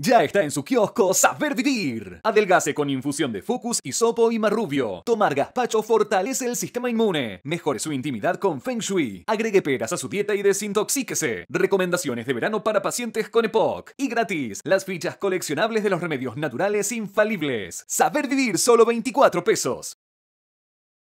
Ya está en su kiosco Saber Vivir. Adelgace con infusión de Fucus, Isopo y Marrubio. Tomar gazpacho fortalece el sistema inmune. Mejore su intimidad con Feng Shui. Agregue peras a su dieta y desintoxíquese. Recomendaciones de verano para pacientes con EPOC. Y gratis, las fichas coleccionables de los remedios naturales infalibles. Saber Vivir solo 24 pesos.